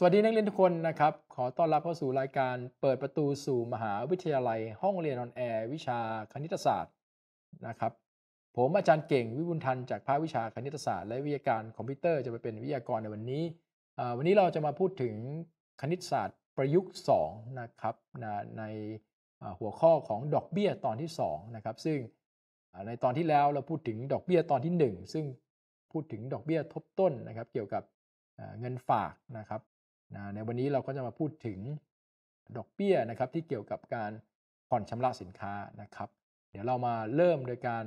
สวัสดีนักเรียนทุกคนนะครับ ขอต้อนรับเข้าสู่รายการเปิดประตูสู่มหาวิทยาลัย ห้องเรียนออนแอร์วิชาคณิตศาสตร์นะครับ ผมอาจารย์เก่งวิบุญทันจากภาควิชาคณิตศาสตร์ และวิทยาการคอมพิวเตอร์จะไปเป็นวิทยากรในวันนี้ วันนี้เราจะมาพูดถึงคณิตศาสตร์ประยุกต์2นะครับในหัวข้อของดอกเบี้ยตอนที่2นะครับซึ่งในตอนที่แล้วเราพูดถึงดอกเบี้ยตอนที่ 1 ซึ่งพูดถึงดอกเบี้ยทบต้นนะครับ เกี่ยวกับเงินฝากนะครับนะในวันนี้เราก็จะมาพูดถึงดอกเบี้ยนะครับ ที่เกี่ยวกับการผ่อนชำระสินค้านะครับ เดี๋ยวเรามาเริ่มโดยการ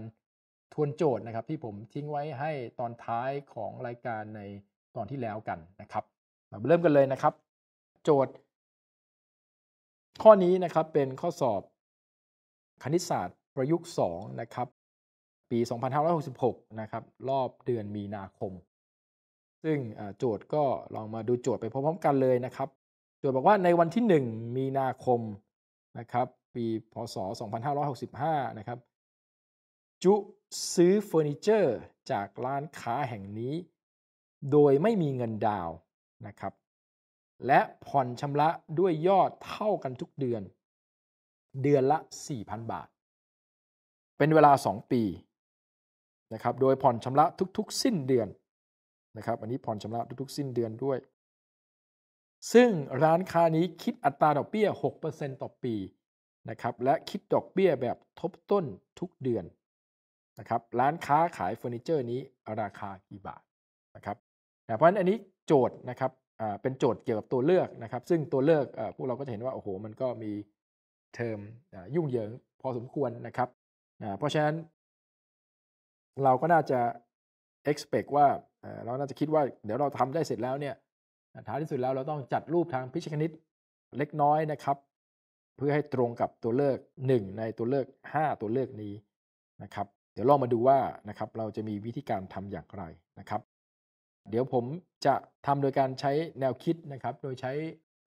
ทวนโจทย์นะครับ ที่ผมทิ้งไว้ให้ตอนท้ายของรายการในตอนที่แล้วกันนะครับมาเริ่มกันเลยนะครับ โจทย์ข้อนี้นะครับเป็นข้อสอบคณิตศาสตร์ ประยุกต์2นะครับ ปี 2566นะครับ รอบเดือนมีนาคมซึ่งโจทย์ก็ลองมาดูโจทย์ไปพร้อมๆกันเลยนะครับ โจทย์บอกว่าในวันที่1มีนาคมนะครับ ปีพศ2565 นะครับ จุซื้อเฟอร์นิเจอร์จากร้านค้าแห่งนี้ โดยไม่มีเงินดาวนะครับ และผ่อนชำระด้วยยอดเท่ากันทุกเดือน เดือนละ 4,000 บาท เป็นเวลา 2 ปีนะครับโดยผ่อนชำระทุกๆ สิ้นเดือนนะครับอันนี้ผ่อนชำระทุก ๆ สิ้นเดือนด้วย ซึ่งร้านค้านี้คิดอัตราดอกเบี้ย 6%ต่อปีนะครับ และคิดดอกเบี้ยแบบทบต้นทุกเดือนนะครับ ร้านค้าขายเฟอร์นิเจอร์นี้ราคากี่บาทนะครับเพราะฉะนั้นอันนี้โจทย์นะครับเป็นโจทย์เกี่ยวกับตัวเลือกนะครับ ซึ่งตัวเลือกพวกเราก็จะเห็นว่าโอ้โห มันก็มีเทอมยุ่งเหยิง พอสมควรนะครับเพราะฉะนั้น เราก็น่าจะ expect ว่าเราน่าจะคิดว่าเดี๋ยวเราทำได้เสร็จแล้วเนี่ยท้ายที่สุดแล้วเราต้องจัดรูปทางพิชคณิต เล็กน้อยนะครับ เพื่อให้ตรงกับตัวเลือก1ในตัวเลือก5ตัวเลือกนี้นะครับ เดี๋ยวลองมาดูว่านะครับเราจะมีวิธีการทำอย่างไรนะครับ เดี๋ยวผมจะทำโดยการใช้แนวคิดนะครับ โดยใช้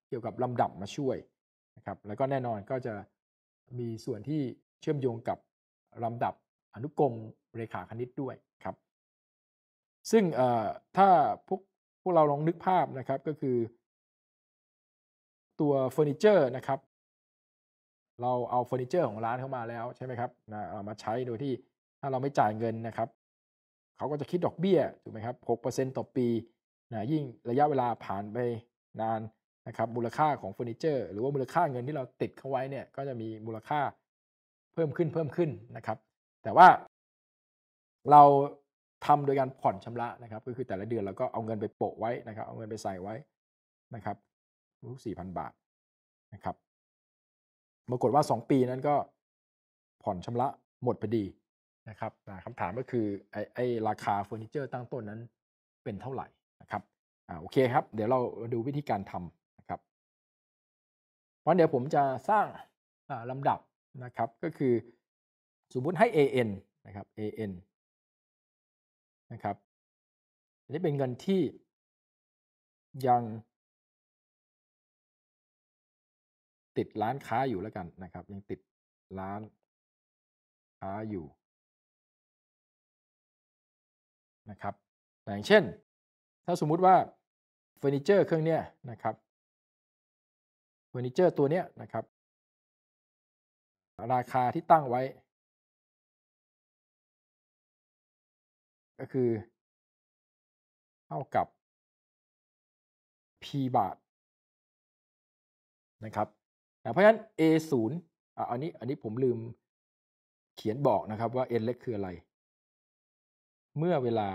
เกี่ยวกับลำดับมาช่วยนะครับ แล้วก็แน่นอนก็จะมีส่วนที่เชื่อมโยงกับลำดับอนุกรมเรขาคณิตด้วยครับซึ่งถ้าพวกพวกเราลองนึกภาพนะครับ ก็คือ ตัวเฟอร์นิเจอร์นะครับ เราเอาเฟอร์นิเจอร์ของร้านเข้ามาแล้วใช่ไหมครับนะเอามาใช้โดยที่ถ้าเราไม่จ่ายเงินนะครับ เขาก็จะคิดดอกเบี้ยถูกไหมครับหกเปอร์ซ็นต์ต่อปีนะยิ่งระยะเวลาผ่านไปนานนะครับ มูลค่าของเฟอร์นิเจอร์ หรือว่ามูลค่าเงินที่เราติดเข้าไว้เนี่ย ก็จะมีมูลค่าเพิ่มขึ้นเพิ่มขึ้นนะครับ แต่ว่าเราทำโดยการผ่อนชำระนะครับ ก็คือแต่ละเดือนเราก็เอาเงินไปโปะไว้นะครับเอาเงินไปใส่ไว้นะครับรู้สี่พันบาทนะครับปรากฏว่าสองปีนั้นก็ผ่อนชำระหมดพอดีนะครับคำถามก็คือไอ้ไอราคาเฟอร์นิเจอร์ตั้งต้นนั้นเป็นเท่าไหร่นะครับอ่าโอเคครับ เดี๋ยวเราดูวิธีการทำนะครับวันเดี๋ยวผมจะสร้างลำดับนะครับ ก็คือสมมุติให้ AN นะครับ AN นะครับ อันนี้เป็นเงินที่ยังติดร้านค้าอยู่แล้วกันนะครับ ยังติดร้านค้าอยู่นะครับอย่างเช่น ถ้าสมมุติว่าเฟอร์นิเจอร์เครื่องเนี้ยนะครับ เฟอร์นิเจอร์ตัวเนี้ยนะครับ ราคาที่ตั้งไว้ก็คือเท่ากับ p บาทนะครับ เพราะฉะนั้น a ูนย์อันนี้ อันนี้ผมลืมเขียนบอกนะครับว่า n เล็กคืออะไร เมื่อเวลา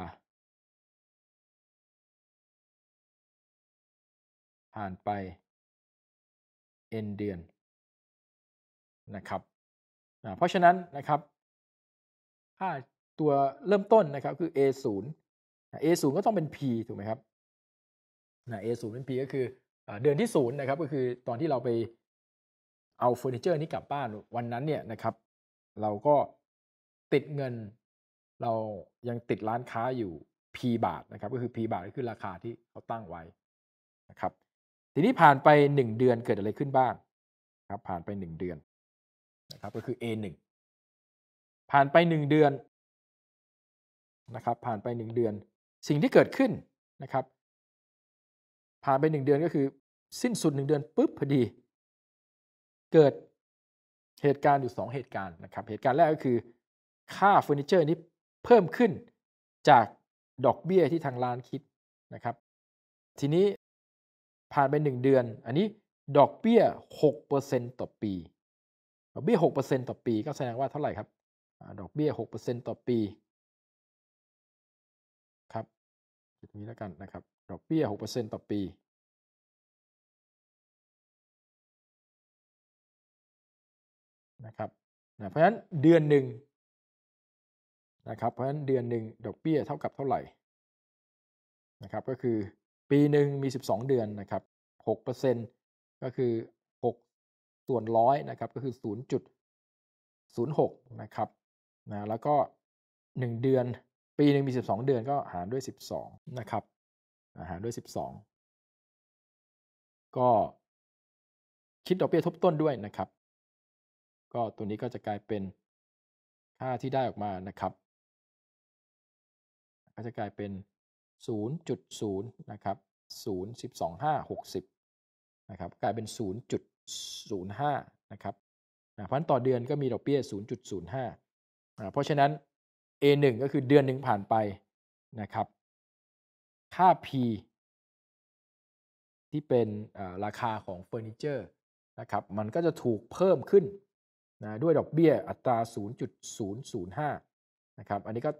ผ่านไป n เดือนนะครับ เพราะฉะนั้นนะครับ ถ้าตัวเริ่มต้นนะครับคือ A0 A0 ก็ต้องเป็น P ถูกไหมครับนะ A0 เป็น P ก็คือ เดือนที่0นะครับก็คือตอนที่เราไปเอาเฟอร์นิเจอร์นี้กลับบ้านวันนั้นเนี่ยนะครับ เราก็ติดเงินเรายังติดร้านค้าอยู่ P บาทนะครับ ก็คือ P บาทก็คือราคาที่เขาตั้งไว้นะครับทีนี้ผ่านไป 1 เดือนเกิดอะไรขึ้นบ้างครับ ผ่านไป1เดือน นะครับ ก็คือ A1 ผ่านไป1เดือนนะครับผ่านไป1เดือน สิ่งที่เกิดขึ้นนะครับ ผ่านไป1เดือนก็คือ สิ้นสุด1เดือนปุ๊บพอดี เกิดเหตุการณ์อยู่2เหตุการณ์นะครับ เหตุการณ์แรกก็คือ ค่าเฟอร์นิเจอร์นี้เพิ่มขึ้นจากดอกเบี้ยที่ทางร้านคิดนะครับ ทีนี้ผ่านไป1เดือน อันนี้ดอกเบี้ย 6%ต่อปีดอกเบี้ย6%ต่อปี ก็แสดงว่าเท่าไหร่ครับดอกเบี้ย6%ต่อปีจุดนี้แล้วกันนะครับ ดอกเบี้ย 6%ต่อปี นะครับนะเพราะฉะนั้นเดือนหนึ่งนะครับ เพราะฉะนั้นเดือนหนึ่งดอกเบี้ยเท่ากับเท่าไหร่นะครับ ก็คือปีหนึ่งมี 12 เดือนนะครับ6%ก็คือ 6 ส่วนร้อยนะครับ ก็คือ 0.06นะครับนะแล้วก็ 1 เดือนปีหนึ่งมี 12 เดือนก็หารด้วย 12นะครับหารด้วย12ก็คิดดอกเบี้ยทบต้นด้วยนะครับ ก็ตัวนี้ก็จะกลายเป็นค่าที่ได้ออกมานะครับ ก็จะกลายเป็น0.0นะครับ0 12 5 60นะครับ กลายเป็น0.05นะครับเพราะฉะนั้นต่อเดือนก็มีดอกเบี้ย0.05เพราะฉะนั้น A1 ก็คือเดือนหนึ่งผ่านไปนะครับ ค่า P ที่เป็นราคาของเฟอร์นิเจอร์นะครับมันก็จะถูกเพิ่มขึ้นนะด้วยดอกเบี้ยอัตรา 0.005 นะครับ อันนี้ก็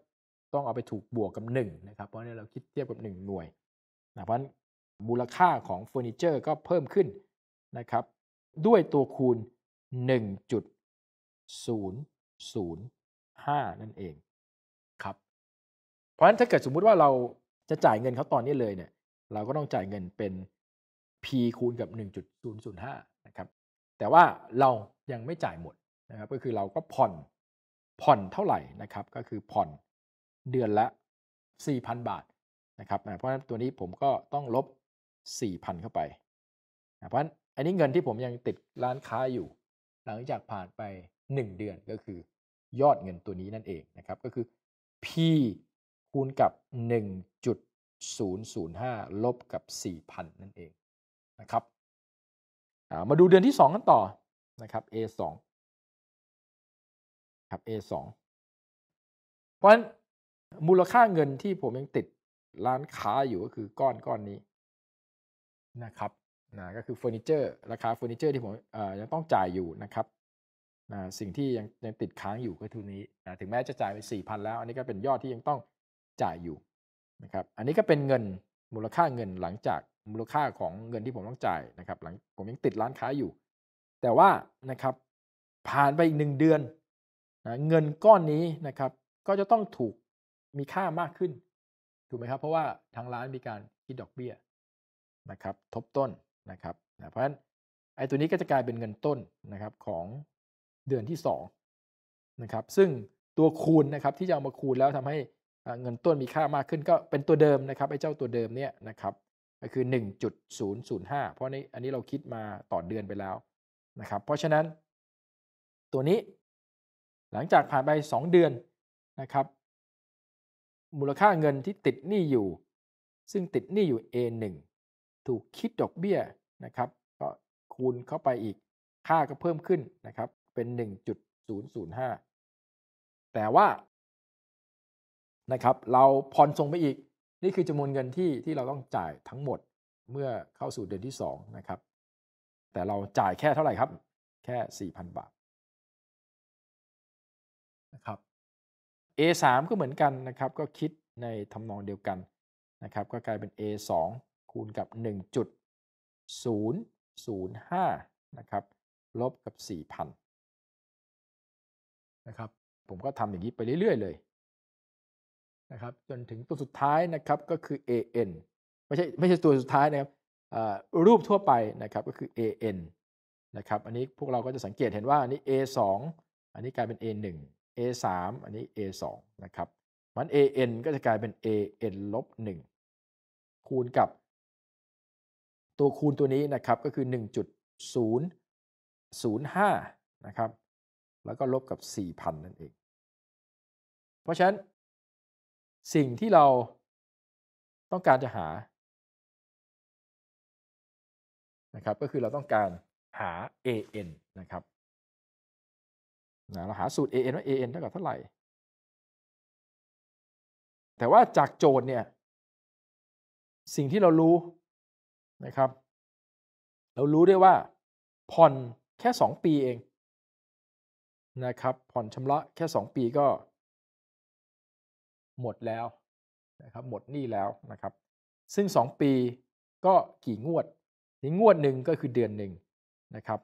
ต้องเอาไปถูกบวกกับ 1 นะครับ เพราะนี่เราคิดเทียบกับ 1 หน่วยนะเพราะมูลค่าของเฟอร์นิเจอร์ก็เพิ่มขึ้นนะครับด้วยตัวคูณ 1.005 นั่นเองเพราะฉะนั้นถ้าเกิดสมมุติว่าเราจะจ่ายเงินเขาตอนนี้เลยเนี่ย เราก็ต้องจ่ายเงินเป็น p คูณกับ 1.005 นะครับ แต่ว่าเรายังไม่จ่ายหมดนะครับ ก็คือเราก็ผ่อนผ่อนเท่าไหร่นะครับ ก็คือผ่อนเดือนละ 4,000 บาทนะครับเพราะฉะนั้นตัวนี้ผมก็ต้องลบ 4,000 เข้าไป เพราะฉะนั้นอันนี้เงินที่ผมยังติดร้านค้าอยู่ หลังจากผ่านไป1เดือนก็คือ ยอดเงินตัวนี้นั่นเองนะครับ ก็คือ p คูณกับ 1.005 ลบกับ 4,000 นั่นเองนะครับมาดูเดือนที่ 2 กันต่อนะครับ A2 ครับ A2 เพราะฉะนั้นมูลค่าเงินที่ผมยังติดร้านค้าอยู่ก็คือก้อนก้อนนี้นะครับนะก็คือเฟอร์นิเจอร์ราคาเฟอร์นิเจอร์ที่ผมยังต้องจ่ายอยู่นะครับนะสิ่งที่ยังยังติดค้างอยู่ก็ทุนนี้นะถึงแม้จะจ่ายไป4,000แล้ว อันนี้ก็เป็นยอดที่ยังต้องจ่ายอยู่นะครับ อันนี้ก็เป็นเงินมูลค่าเงินหลังจากมูลค่าของเงินที่ผมต้องจ่ายนะครับ หลังผมยังติดร้านค้าอยู่ แต่ว่านะครับผ่านไปอีกหนึ่งเดือนนะเงินก้อนนี้นะครับ ก็จะต้องถูกมีค่ามากขึ้นถูกไหมครับ เพราะว่าทางร้านมีการคิดดอกเบี้ยนะครับทบต้นนะครับนะเพราะฉะนั้นไอ้ตัวนี้ก็จะกลายเป็นเงินต้นนะครับของเดือนที่2นะครับ ซึ่งตัวคูณนะครับที่จะเอามาคูณแล้วทำให้เงินต้นมีค่ามากขึ้นก็เป็นตัวเดิมนะครับไอ้เจ้าตัวเดิมเนี่ยนะครับ ก็คือ 1.005 เพราะนี้อันนี้เราคิดมาต่อเดือนไปแล้วนะครับ เพราะฉะนั้น ตัวนี้ หลังจากผ่านไป2เดือนนะครับ มูลค่าเงินที่ติดหนี้อยู่ ซึ่งติดหนี้อยู่ A1 ถูกคิดดอกเบี้ยนะครับ ก็คูณเข้าไปอีกค่าก็เพิ่มขึ้นนะครับ เป็น 1.005 แต่ว่านะครับเราผ่อนส่งไปอีก นี่คือจำนวนเงินที่ที่เราต้องจ่ายทั้งหมดเมื่อเข้าสู่เดือนที่2นะครับ แต่เราจ่ายแค่เท่าไหร่ครับ แค่ 4,000 บาทนะครับ A3 ก็เหมือนกันนะครับก็คิดในทำนองเดียวกันนะครับ ก็กลายเป็น A2 คูณกับ 1.005นะครับ ลบกับ 4,000นะครับผมก็ทำอย่างนี้ไปเรื่อยๆเลยนะครับจนถึงตัวสุดท้ายนะครับก็คือ an ไม่ใช่ไม่ใช่ตัวสุดท้ายนะครับรูปทั่วไปนะครับก็คือ an นะครับอันนี้พวกเราก็จะสังเกตเห็นว่าอันนี้ a 2อันนี้กลายเป็น a 1 a 3อันนี้ a 2นะครับมัน an ก็จะกลายเป็น an ลบ1คูณกับ ตัวคูณตัวนี้นะครับก็คือ 1.005นะครับแล้วก็ลบกับ 4,000 นั่นเอง เพราะฉะนั้นสิ่งที่เราต้องการจะหา นะครับ ก็คือเราต้องการหา an นะครับนะเราหาสูตร an ว่า an เท่ากับเท่าไหร่ แต่ว่าจากโจทย์เนี่ย สิ่งที่เรารู้นะครับ เรารู้ได้ว่าผ่อนแค่ 2 ปีเองนะครับผ่อนชำระแค่ 2 ปีก็หมดแล้วนะครับหมดหนี้แล้วนะครับ ซึ่ง 2 ปีก็กี่งวดนี่งวดหนึ่งก็คือเดือนหนึ่งนะครับ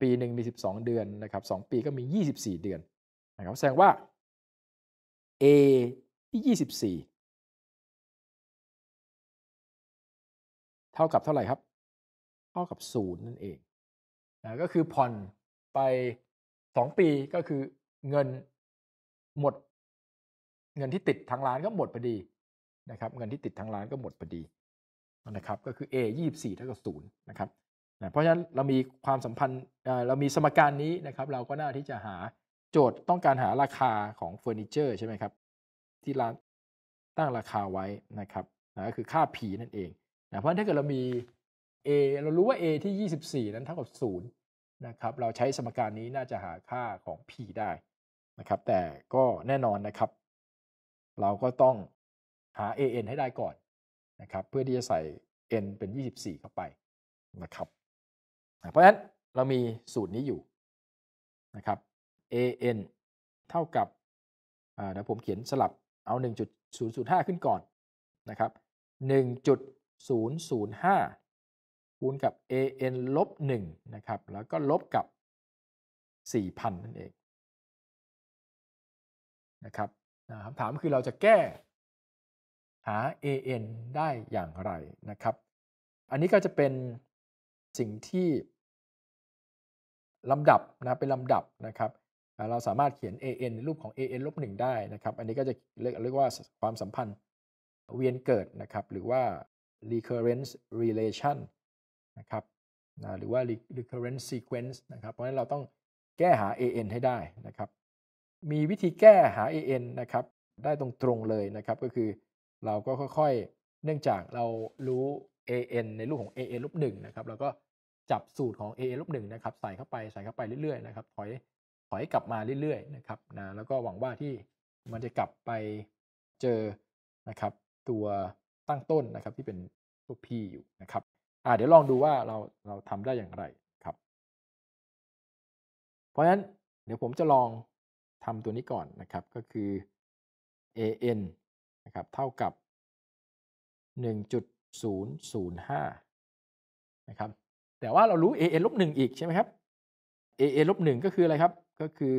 ปีหนึ่งมี 12 เดือนนะครับ2ปีก็มี 24 เดือนนะครับแสดงว่า A ที่24 เท่ากับเท่าไหร่ครับ เท่ากับ 0 นั่นเองนะก็คือผ่อนไป 2 ปีก็คือเงินหมดเงินที่ติดทางร้านก็หมดพอดีนะครับเงินที่ติดทางร้านก็หมดพอดีนะครับ ก็คือ A 24เท่ากับ0นะครับนะเพราะฉะนั้นเรามีความสัมพันธ์เรามีสมการนี้นะครับเราก็น่าที่จะหาโจทย์ต้องการหาราคาของเฟอร์นิเจอร์ใช่ไหมครับ ที่ร้านตั้งราคาไว้นะครับนะก็คือค่า P นั่นเองนะเพราะถ้าเกิดเรามี A เรารู้ว่า A ที่24 นั้นเท่ากับ0นะครับเราใช้สมการนี้น่าจะหาค่าของ P ได้นะครับ แต่ก็แน่นอนนะครับเราก็ต้องหา AN ให้ได้ก่อนนะครับ เพื่อที่จะใส่ n เป็น 24 เข้าไปนะครับเพราะฉะนั้นเรามีสูตรนี้อยู่นะครับ an เท่ากับเดี๋ยวผมเขียนสลับเอา 1.005 ขึ้นก่อนนะครับ1.005 คูณกับ an ลบ1นะครับ แล้วก็ลบกับ 4,000 นั่นเอง นะครับนะคำถามคือเราจะแก้หา an ได้อย่างไรนะครับ อันนี้ก็จะเป็นสิ่งที่ลำดับ นะเป็นลำดับนะครับ เราสามารถเขียน an ในรูปของ an ลบหนึ่งได้นะครับ อันนี้ก็จะเรียกเรียกว่าความสัมพันธ์เวียนเกิดนะครับ หรือว่า recurrence relation นะครับนะหรือว่า recurrence sequence นะครับ เพราะฉะนั้นเราต้องแก้หา an ให้ได้นะครับมีวิธีแก้หา AN นะครับ ได้ตรงตรงเลยนะครับ ก็คือเราก็ค่อยๆเนื่องจากเรารู้ AN ในรูปของ AN ลบหนึ่งนะครับเราก็จับสูตรของ AN ลบหนึ่งนะครับ ใส่เข้าไปใส่เข้าไปเรื่อยๆนะครับถอยถอยกลับมาเรื่อยๆนะครับนะแล้วก็หวังว่าที่มันจะกลับไปเจอนะครับ ตัวตั้งต้นนะครับ ที่เป็นตัว P อยู่นะครับอ่าเดี๋ยวลองดูว่าเราเราทำได้อย่างไรครับ เพราะฉะนั้นเดี๋ยวผมจะลองทำตัวนี้ก่อนนะครับก็คือ an นะครับเท่ากับ 1.005นะครับ แต่ว่าเรารู้ an ลบ1อีกใช่ไหมครับ an ลบ1ก็คืออะไรครับ ก็คือ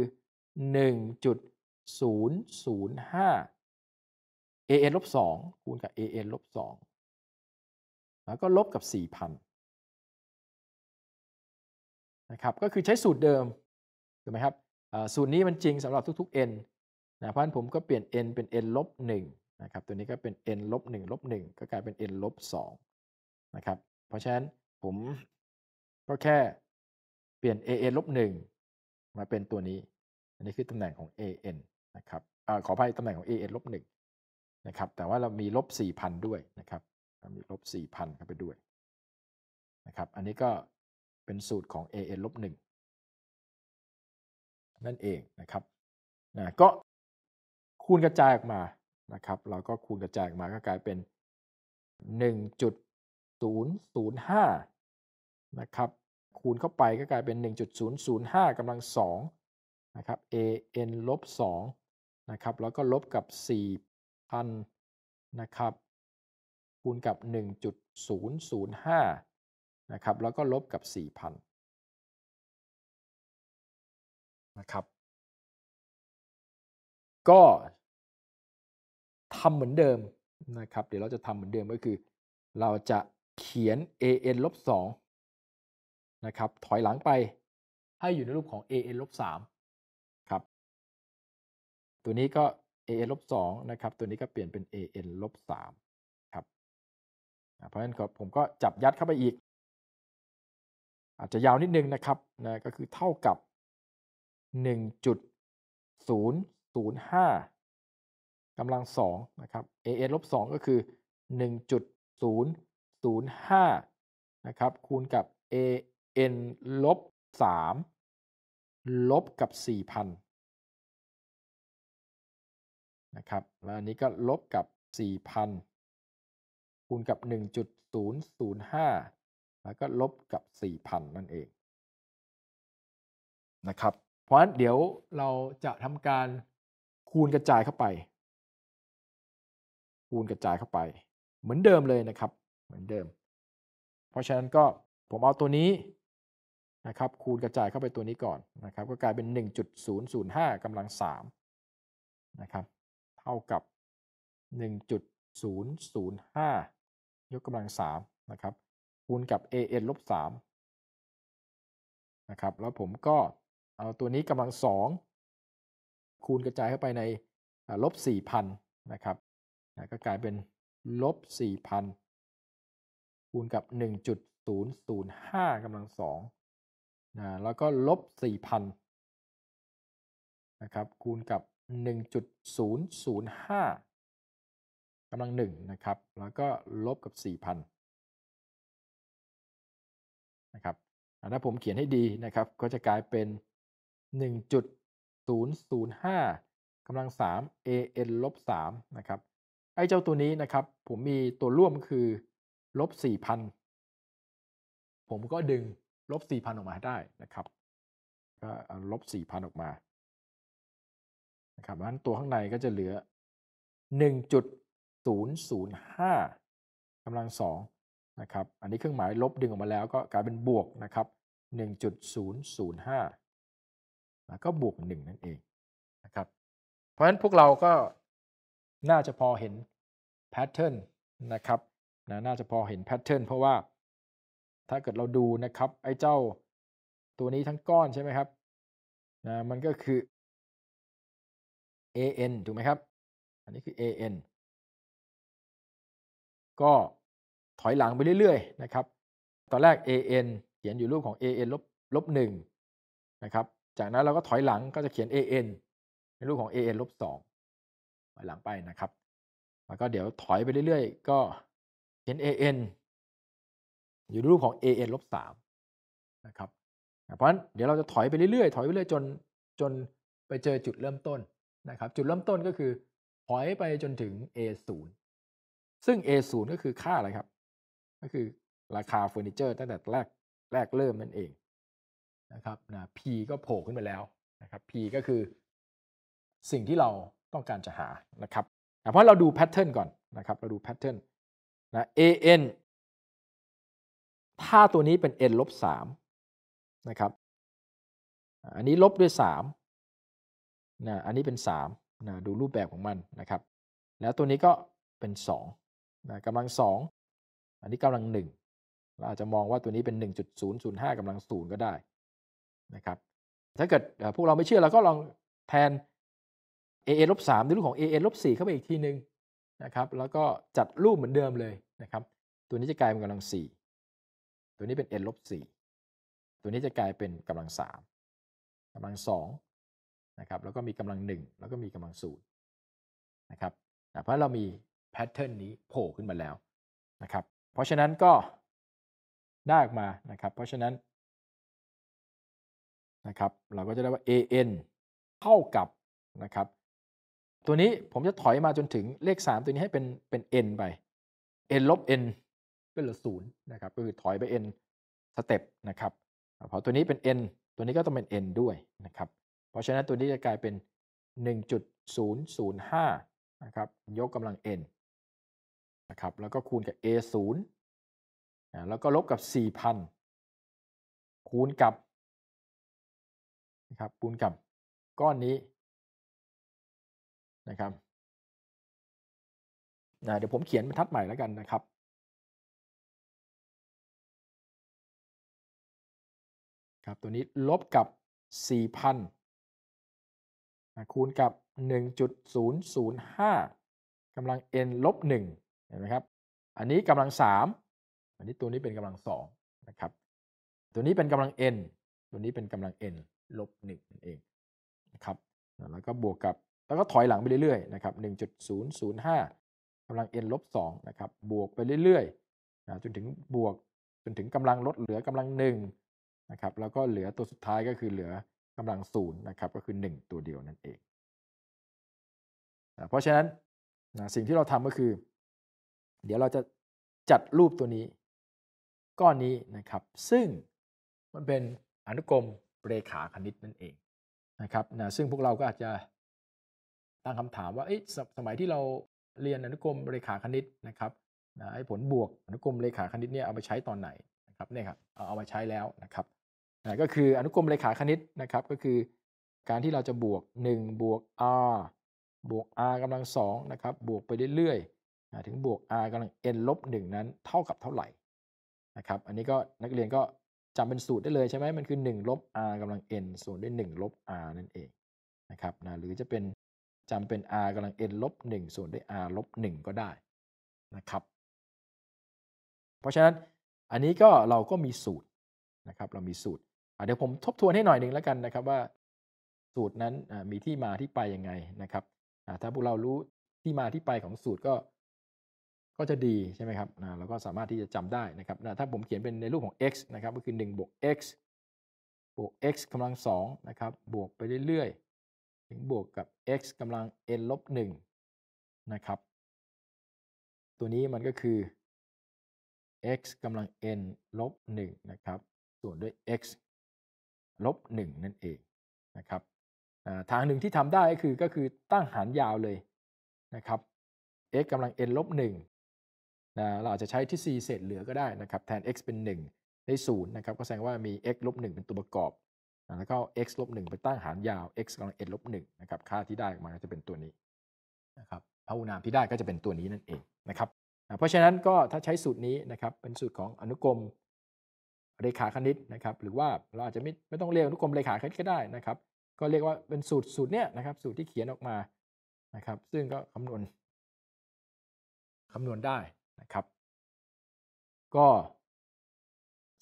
1.005 an ลบ2คูณกับ an ลบ2แล้วก็ลบกับ 4,000นะครับก็คือใช้สูตรเดิมถูกไหมครับสูตรนี้มันจริงสำหรับทุก ๆ n นะเพราะฉะนั้นผมก็เปลี่ยน n เป็น n ลบหนะครับตัวนี้ก็เป็น n ลบหลบหก็กลายเป็น n ลบสนะครับ เพราะฉะนั้นผมก็แค่เปลี่ยน a n ลบหมาเป็นตัวนี้ อันนี้คือตำแหน่งของ a n นะครับอขออภัยตำแหน่งของ a n ลบหนะครับแต่ว่าเรามีลบสี่พันด้วยนะครับเรามีลบสี่พันเข้าไปด้วยนะครับอันนี้ก็เป็นสูตรของ a n ลบหนึ่งนั่นเองนะครับนะก็คูณกระจายออกมา นะครับ เราก็คูณกระจายออกมาก็กลายเป็น 1.005นะครับ คูณเข้าไปก็กลายเป็น 1.005กำลัง2นะครับ an ลบ2นะครับ แล้วก็ลบกับ 4,000นะครับ คูณกับ 1.005นะครับ แล้วก็ลบกับ 4,000นะครับ ก็ทำเหมือนเดิมนะครับ เดี๋ยวเราจะทำเหมือนเดิมก็คือเราจะเขียน an ลบ2นะครับ ถอยหลังไปให้อยู่ในรูปของ an ลบ3ครับ ตัวนี้ก็ an ลบ2นะครับ ตัวนี้ก็เปลี่ยนเป็น an ลบ3ครับเพราะฉะนั้นผมก็จับยัดเข้าไปอีก อาจจะยาวนิดนึงนะครับนะก็คือเท่ากับ1.005กำลัง2นะครับ as ลบ2ก็คือ 1.005นะครับ คูณกับ an ลบ3ลบกับ 4,000นะครับแล้วอันนี้ก็ลบกับ 4,000 คูณกับ 1.005 แล้วก็ลบกับ 4,000 นั่นเองนะครับพราะฉะนั้นเดี๋ยวเราจะทำการคูณกระจายเข้าไป คูณกระจายเข้าไป เหมือนเดิมเลยนะครับ เหมือนเดิม เพราะฉะนั้นก็ผมเอาตัวนี้นะครับ คูณกระจายเข้าไปตัวนี้ก่อนนะครับ ก็กลายเป็น 1.005กำลัง3นะครับ เท่ากับ 1.005ยกกำลัง3นะครับ คูณกับ an ลบ3นะครับ แล้วผมก็เอาตัวนี้กำลังสองคูณกระจายเข้าไปในลบสี่พันนะครับ ก็กลายเป็นลบสี่พันคูณกับหนึ่งจุดศูนย์ศูนย์ห้ากำลังสองนะแล้วก็ลบสี่พันนะครับ คูณกับหนึ่งจุดศูนย์ศูนย์ห้ากำลังหนึ่งนะครับ แล้วก็ลบกับสี่พันนะครับถ้าผมเขียนให้ดีนะครับ ก็จะกลายเป็น1.005กำลัง3 an ลบ3นะครับไอ้เจ้าตัวนี้นะครับ ผมมีตัวร่วมคือลบ4,000ผมก็ดึงลบ4,000ออกมาได้นะครับ ก็ลบ4,000ออกมานะครับงั้นตัวข้างในก็จะเหลือ 1.005กำลัง2นะครับ อันนี้เครื่องหมายลบดึงออกมาแล้วก็กลายเป็นบวกนะครับ1.005ก็บวกหนึ่งนั่นเองนะครับ เพราะฉะนั้นพวกเราก็น่าจะพอเห็นแพทเทิร์นนะครับนะน่าจะพอเห็นแพทเทิร์นเพราะว่าถ้าเกิดเราดูนะครับ ไอ้เจ้าตัวนี้ทั้งก้อนใช่ไหมครับนะมันก็คือ an ถูกไหมครับ อันนี้คือ an ก็ถอยหลังไปเรื่อยๆนะครับ ตอนแรก an เขียนอยู่รูปของ an ลบลบหนึ่งนะครับจากนั้นเราก็ถอยหลังก็จะเขียน an ในรูปของ an ลบสองถอยหลังไปนะครับ แล้วก็เดี๋ยวถอยไปเรื่อยๆ ก็เขียน an อยู่รูปของ an ลบสามนะครับ เพราะฉะนั้นเดี๋ยวเราจะถอยไปเรื่อยๆ ถอยไปเรื่อยจนจนไปเจอจุดเริ่มต้นนะครับ จุดเริ่มต้นก็คือ ถอยไปจนถึง a ศูนย์ซึ่ง a ศูนย์ก็คือค่าอะไรครับ ก็คือราคาเฟอร์นิเจอร์ตั้งแต่แรกแรกเริ่มนั่นเองนะครับ นะ P ก็โผล่ขึ้นมาแล้วนะครับ P ก็คือสิ่งที่เราต้องการจะหานะครับ เพราะเราดูแพทเทิร์นก่อนนะครับ เราดูแพทเทิร์นนะ AN ถ้าตัวนี้เป็น n ลบสามนะครับ อันนี้ลบด้วยสามนะ อันนี้เป็นสามนะ ดูรูปแบบของมันนะครับ แล้วตัวนี้ก็เป็นสองนะกำลังสอง อันนี้กำลังหนึ่ง เราอาจจะมองว่าตัวนี้เป็น1.005กำลังศูนย์ก็ได้นะครับถ้าเกิดพวกเราไม่เชื่อเราก็ลองแทน a n ลบสามในรูปของ a n ลบสี่เข้าไปอีกทีหนึ่งนะครับ แล้วก็จัดรูปเหมือนเดิมเลยนะครับ ตัวนี้จะกลายเป็นกำลังสี่ตัวนี้เป็น n ลบสี่ตัวนี้จะกลายเป็นกำลังสามกำลังสองนะครับ แล้วก็มีกำลังหนึ่งแล้วก็มีกำลังศูนย์นะครับ เพราะเรามีแพทเทิร์นนี้โผล่ขึ้นมาแล้วนะครับ เพราะฉะนั้นก็ได้ออกมานะครับ เพราะฉะนั้นนะครับเราก็จะได้ว่า an เท่ากับนะครับ ตัวนี้ผมจะถอยมาจนถึงเลข 3 ตัวนี้ให้เป็นเป็น n ไป n ลบ n ก็เหลือศูนย์นะครับก็คือถอยไป n สเต็ปนะครับเพราะตัวนี้เป็น n ตัวนี้ก็ต้องเป็น n ด้วยนะครับเพราะฉะนั้นตัวนี้จะกลายเป็น 1.005 นะครับยกกำลัง n นะครับแล้วก็คูณกับ a 0นะแล้วก็ลบกับ 4,000 คูณกับะครับคูณกับก้อนนี้นะครับนะเดี๋ยวผมเขียนบรรทัดใหม่แล้วกันนะครับ ครับ ตัวนี้ลบกับ 4,000นะคูณกับ 1.005กำลัง n ลบ1เห็นไหมครับ อันนี้กำลัง3อันนี้ตัวนี้เป็นกำลัง2นะครับ ตัวนี้เป็นกำลัง n ตัวนี้เป็นกำลัง n ลบหนั่นเองนะครับ แล้วก็บวกกับ แล้วก็ถอยหลังไปเรื่อยๆนะครับ1.005กำลัง n ลบ2นะครับ บวกไปเรื่อยๆนะจนถึงบวกจนถึงกำลังลดเหลือกำลัง1นะครับ แล้วก็เหลือตัวสุดท้ายก็คือเหลือกำลัง0นะครับ ก็คือ 1 ตัวเดียวนั่นเองนะเพราะฉะนั้นนะสิ่งที่เราทำก็คือ เดี๋ยวเราจะจัดรูปตัวนี้ ก้อนนี้นะครับ ซึ่งมันเป็นอนุกรมเรขาคณิตนั่นเองนะครับนะซึ่งพวกเราก็อาจจะตั้งคำถามว่าสสมัยที่เราเรียนอนุกรมเรขาคณิตนะครับนะไอ้ผลบวกอนุกรมเรขาคณิตเนี่ยเอาไปใช้ตอนไหนนะครับเนี่ยครับเอาไาใช้แล้วนะครับนะก็คืออนุกรมเรขาคณิตนะครับ ก็คือการที่เราจะบวก1บวก r บวก r กำลัง2นะครับ บวกไปเรื่อยๆถึงบวก r กำลัง n ลบ1นั้น เท่ากับเท่าไหร่นะครับ อันนี้ก็นักเรียนก็จำเป็นสูตรได้เลยใช่ไหมมันคือ1ลบ r กำลัง n ส่วนด้วย1ลบ r นั่นเองนะครับนะหรือจะเป็นจำเป็น r กำลัง n ลบ1ส่วนด้วย r ลบ1ก็ได้นะครับ เพราะฉะนั้นอันนี้ก็เราก็มีสูตรนะครับเรามีสูตรเดี๋ยวผมทบทวนให้หน่อยหนึ่งแล้วกันนะครับว่า สูตรนั้นมีที่มาที่ไปยังไงนะครับ ถ้าพวกเรารู้ที่มาที่ไปของสูตรก็ก็จะดีใช่ไหมครับนะเราก็สามารถที่จะจำได้นะครับนะถ้าผมเขียนเป็นในรูปของ x นะครับ ก็คือ1บวก x บวก x กำลัง 2 นะครับ บวกไปเรื่อยๆ ถึงบวกกับ x กำลัง n ลบ1นะครับ ตัวนี้มันก็คือ x กำลัง n ลบ1นะครับ ส่วนด้วย x ลบ1นั่นเองนะครับทางหนึ่งที่ทำได้ก็คือก็คือตั้งหารยาวเลยนะครับ x กำลัง n ลบนะเราอาจจะใช้ที่ 4 เศษเหลือก็ได้นะครับ แทน x เป็น1ได้0 นะครับ ก็แสดงว่ามี x ลบ1เป็นตัวประกอบ แล้วก็ x ลบ1ไปตั้งหารยาว x กำลัง1ลบ1นะครับ ค่าที่ได้ออกมาก็จะเป็นตัวนี้นะครับพหุนามที่ได้ก็จะเป็นตัวนี้นั่นเองนะครับ เพราะฉะนั้นก็ถ้าใช้สูตรนี้นะครับ เป็นสูตรของอนุกรมเรขาคณิตนะครับ หรือว่าเราอาจจะไม่ไม่ต้องเรียกอนุกรมเรขาคณิตก็ได้นะครับ ก็เรียกว่าเป็นสูตรสูตรเนี้ยนะครับสูตรที่เขียนออกมานะครับ ซึ่งก็คำนวณคำนวณได้นะครับ ก็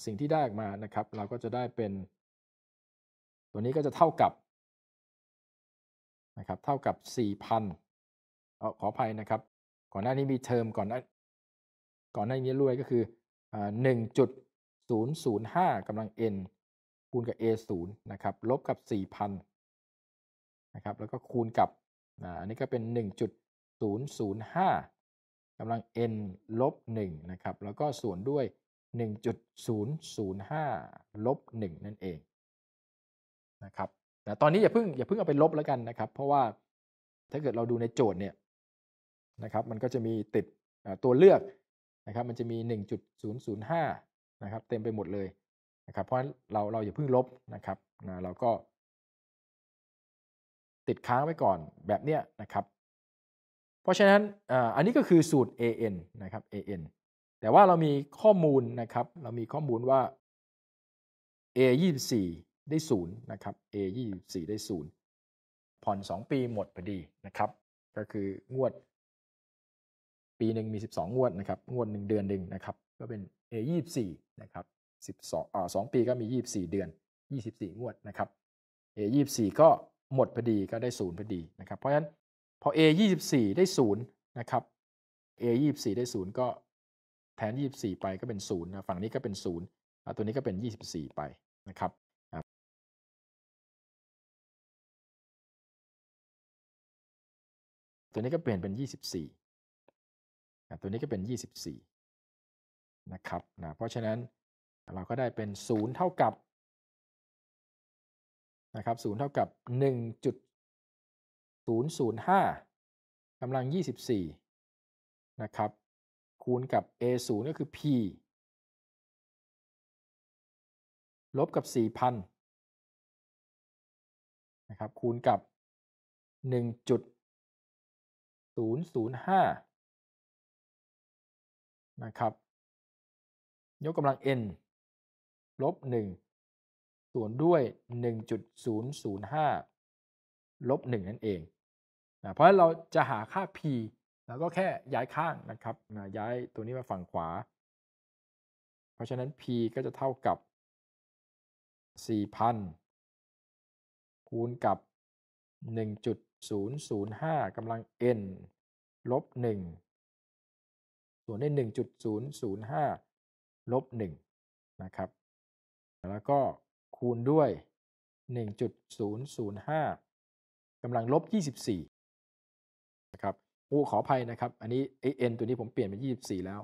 สิ่งที่ได้ออกมานะครับ เราก็จะได้เป็น ตัวนี้ก็จะเท่ากับนะครับ เท่ากับ4,000เอขออภัยนะครับ ก่อนหน้านี้มีเทอมก่อนหน้าก่อนหน้านี้รวยก็คือหนึ่งจุดศูนย์ศูนย์ห้ากำลัง n คูณกับ a ศูนย์นะครับ ลบกับ 4,000นะครับ แล้วก็คูณกับอันนี้ก็เป็น 1.005กำลัง n ลบ1นะครับ แล้วก็ส่วนด้วย 1.005ลบ1นั่นเองนะครับนะตอนนี้อย่าเพิ่งอย่าเพิ่งเอาไปลบแล้วกันนะครับ เพราะว่าถ้าเกิดเราดูในโจทย์เนี่ยนะครับ มันก็จะมีติดตัวเลือกนะครับ มันจะมี 1.005นะครับ เต็มไปหมดเลยนะครับ เพราะเราเราอย่าเพิ่งลบนะครับนะเราก็ติดค้างไว้ก่อนแบบเนี้ยนะครับเพราะฉะนั้นอันนี้ก็คือสูตร AN นะครับ AN แต่ว่าเรามีข้อมูลนะครับ เรามีข้อมูลว่า A 24ได้0นะครับ A 24ได้0ผ่อน2ปีหมดพอดีนะครับ ก็คืองวด ปีหนึ่งมี12งวดนะครับ งวดหนึ่งเดือนหนึ่งนะครับ ก็เป็น A 24นะครับ12อ่า2ปีก็มี24เดือน24งวดนะครับ A 24ก็หมดพอดีก็ได้0พอดีนะครับ เพราะฉะนั้นพอ a 24ได้0นะครับ a 24ได้0ก็แทน24ไป ก็เป็น0นะฝั่งนี้ก็เป็น0ตัวนี้ก็เป็น24ไปนะครับ ตัวนี้ก็เปลี่ยนเป็น24ตัวนี้ก็เป็น24นะครับนะเพราะฉะนั้นเราก็ได้เป็น0เท่ากับ นะครับ0เท่ากับ005กำลัง24นะครับ คูณกับ a 0ก็คือ p ลบกับ 4,000นะครับ คูณกับ1.005นะครับ ยกกำลัง n ลบ1ส่วนด้วย1.005ลบ1นั่นเองนะเพราะฉะนั้นเราจะหาค่า p แล้วก็แค่ย้ายข้างนะครับนะย้ายตัวนี้มาฝั่งขวา เพราะฉะนั้น p ก็จะเท่ากับ 4,000 คูณกับ 1.005 กำลัง n ลบ1ส่วนใน้1.005ลบ1นะครับ แล้วก็คูณด้วย 1.005กำลังลบ24นะครับอู้ขออภัยนะครับ อันนี้ไอเอ็นตัวนี้ผมเปลี่ยนเป็น24แล้ว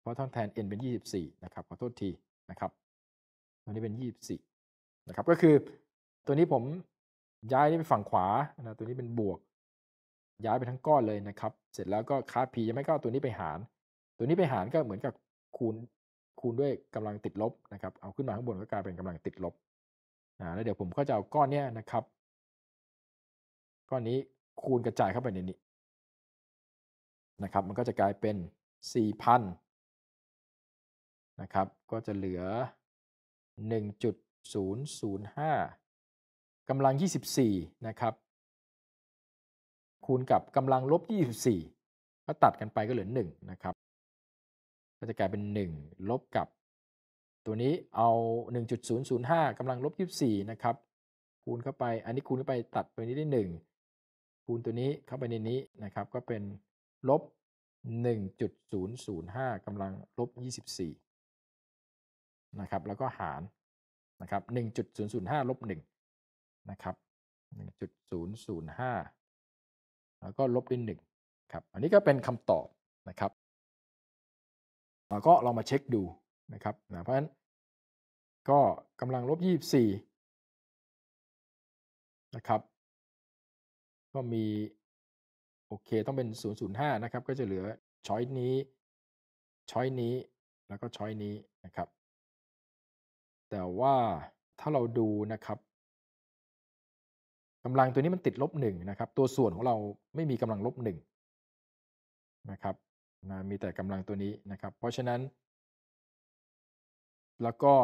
เพราะท่องแทน n เป็น24นะครับขอโทษทีนะครับตัวนี้เป็น24นะครับ ก็คือ ตัวนี้ผมย้ายนี่ไปฝั่งขวา นะตัวนี้เป็นบวก ย้ายไปทั้งก้อนเลยนะครับ เสร็จแล้วก็ค่า p ยังไม่ก็ตัวนี้ไปหาร ตัวนี้ไปหารก็เหมือนกับคูณคูณด้วยกำลังติดลบนะครับ เอาขึ้นมาข้างบนก็กลายเป็นกำลังติดลบอ่าแล้วเดี๋ยวผมก็จะเอาก้อนเนี้ยนะครับ ก้อนนี้คูณกระจายเข้าไปในนี้ นะครับ มันก็จะกลายเป็น 4,000นะครับ ก็จะเหลือ 1.005กำลัง24นะครับ คูณกับกำลังลบ24ก็ตัดกันไปก็เหลือ1นะครับ ก็จะกลายเป็น1ลบกับ ตัวนี้เอา1.005กำลังลบ24นะครับ คูณเข้าไป อันนี้คูณเข้าไปตัดตัวนี้ได้1คูณตัวนี้เข้าไปในนี้นะครับ ก็เป็นลบ 1.005กำลังลบ 24นะครับ แล้วก็หารนะครับ 1.005 ลบ1นะครับ 1.005 แล้วก็ลบด้วย 1 ครับ อันนี้ก็เป็นคำตอบนะครับ เราก็ลองมาเช็คดูนะครับนะเพราะฉะนั้นก็กำลังลบ 24นะครับก็มี โอเค ต้องเป็น005นะครับ ก็จะเหลือช้อยนี้ช้อยนี้แล้วก็ช้อยนี้นะครับ แต่ว่าถ้าเราดูนะครับกำลังตัวนี้มันติดลบหนึ่งนะครับ ตัวส่วนของเราไม่มีกำลังลบหนึ่งนะครับนะมีแต่กำลังตัวนี้นะครับ เพราะฉะนั้น แล้วก็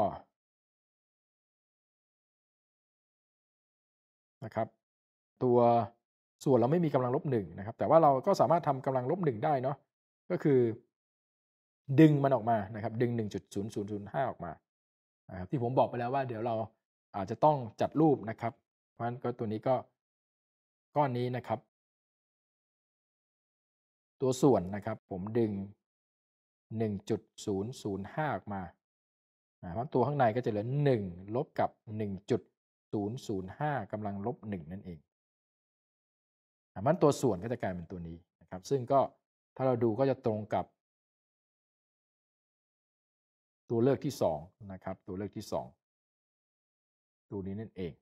นะครับ ตัวส่วนเราไม่มีกำลังลบหนึ่งนะครับ แต่ว่าเราก็สามารถทำกำลังลบหนึ่งได้เนาะก็คือ ดึงมันออกมานะครับ ดึง 1.0005ออกมานออกมาที่ผมบอกไปแล้วว่าเดี๋ยวเราอาจจะต้องจัดรูปนะครับ เพราะฉะนั้นก็ตัวนี้ก็ก้อนนี้นะครับ ตัวส่วนนะครับ ผมดึง 1.005ออกมาเพราะตัวข้างในก็จะเหลือ1ลบกับ1.005ก้าลังลบ1นั่นเองมันตัวส่วนก็จะกลายเป็นตัวนี้นะครับ ซึ่งก็ถ้าเราดูก็จะตรงกับ ตัวเลือกที่2นะครับ ตัวเลือกที่2ตัวนี้นั่นเอง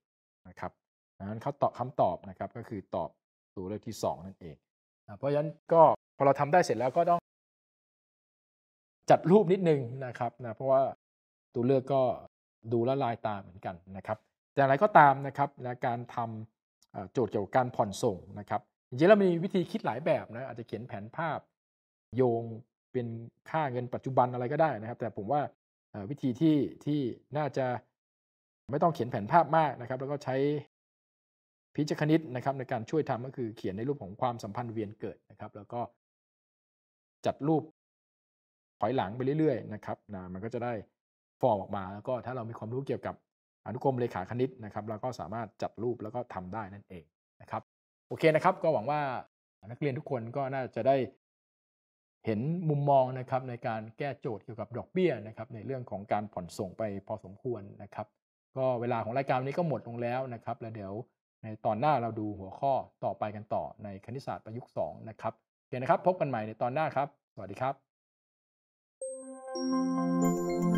นะครับดังนั้นเขาตอบคำตอบนะครับ ก็คือตอบตัวเลือกที่2นั่นเองนะเพราะฉะนั้นก็พอเราทำได้เสร็จแล้วก็ต้อง จัดรูปนิดนึงนะครับ นะเพราะว่าตัวเลือกก็ดูละลายตาเหมือนกันนะครับ แต่อะไรก็ตามนะครับนะการทำโจทย์เกี่ยวกับการผ่อนส่งนะครับ จริแล้รมีวิธีคิดหลายแบบนะ อาจจะเขียนแผนภาพ โยงเป็นค่าเงินปัจจุบันอะไรก็ได้นะครับ แต่ผมว่าวิธีที่ที่น่าจะไม่ต้องเขียนแผนภาพมากนะครับ แล้วก็ใช้พิจคณิตนะครับในการช่วยทำก็คือเขียนในรูปของความสัมพันธ์เวียนเกิดนะครับ แล้วก็จัดรูปถอยหลังไปเรื่อยๆนะครับนะมันก็จะได้ ฟอร์มออกมา แล้วก็ถ้าเรามีความรู้เกี่ยวกับอนุกรมเลขาคณิตนะครับ เราก็สามารถจัดรูปแล้วก็ทำได้นั่นเองนะครับ โอเคนะครับ ก็หวังว่านักเรียนทุกคนก็น่าจะได้เห็นมุมมองนะครับ ในการแก้โจทย์เกี่ยวกับดอกเบี้ยนะครับ ในเรื่องของการผ่อนส่งไปพอสมควรนะครับ ก็เวลาของรายการนนี้ก็หมดลงแล้วนะครับ แล้วเดี๋ยวในตอนหน้าเราดูหัวข้อต่อไปกันต่อในคณิตศาสตร์ประยุกต์2นะครับโอเคนะครับ พบกันใหม่ในตอนหน้าครับ สวัสดีครับ thank you